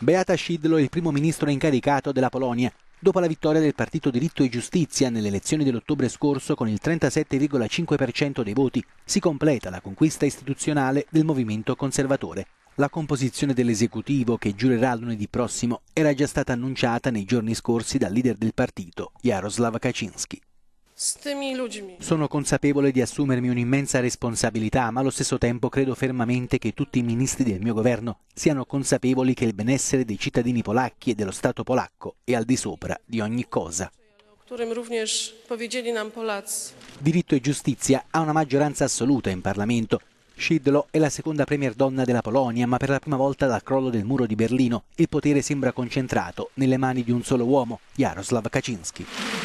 Beata Szydlo è il primo ministro incaricato della Polonia, dopo la vittoria del partito Diritto e Giustizia nelle elezioni dell'ottobre scorso con il 37,5% dei voti, si completa la conquista istituzionale del movimento conservatore. La composizione dell'esecutivo, che giurerà lunedì prossimo, era già stata annunciata nei giorni scorsi dal leader del partito, Jaroslav Kaczynski. Sono consapevole di assumermi un'immensa responsabilità, ma allo stesso tempo credo fermamente che tutti i ministri del mio governo siano consapevoli che il benessere dei cittadini polacchi e dello Stato polacco è al di sopra di ogni cosa. Diritto e giustizia ha una maggioranza assoluta in Parlamento. Szydlo è la seconda premier donna della Polonia, ma per la prima volta dal crollo del muro di Berlino il potere sembra concentrato nelle mani di un solo uomo, Jaroslav Kaczynski.